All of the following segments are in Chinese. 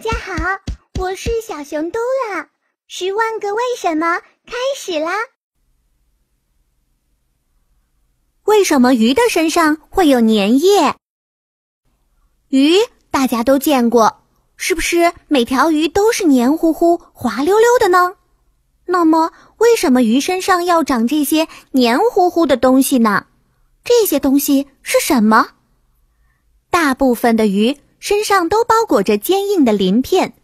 大家好，我是小熊嘟啦，《十万个为什么》开始啦。为什么鱼的身上会有粘液？鱼大家都见过，是不是每条鱼都是黏糊糊、滑溜溜的呢？那么，为什么鱼身上要长这些黏糊糊的东西呢？这些东西是什么？大部分的鱼。身上都包裹着坚硬的鳞片，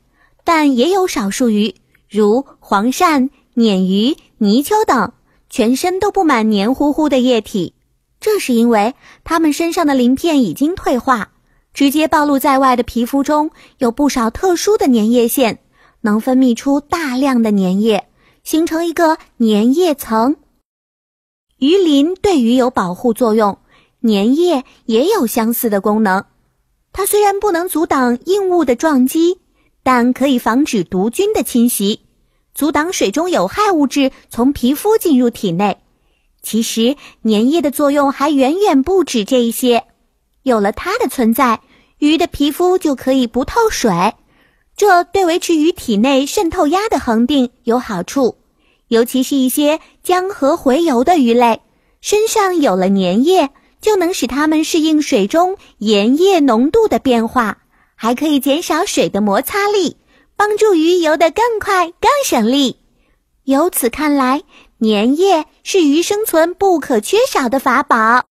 但也有少数鱼，如黄鳝、鲶鱼、泥鳅等，全身都布满黏糊糊的液体。这是因为它们身上的鳞片已经退化，直接暴露在外的皮肤中有不少特殊的粘液腺，能分泌出大量的粘液，形成一个粘液层。鱼鳞对鱼有保护作用，粘液也有相似的功能。它虽然不能阻挡硬物的撞击，但可以防止毒菌的侵袭，阻挡水中有害物质从皮肤进入体内。其实，粘液的作用还远远不止这一些。有了它的存在，鱼的皮肤就可以不透水，这对维持鱼体内渗透压的恒定有好处。尤其是一些江河洄游的鱼类，身上有了粘液。就能使它们适应水中盐液浓度的变化，还可以减少水的摩擦力，帮助鱼游得更快、更省力。由此看来，粘液是鱼生存不可缺少的法宝。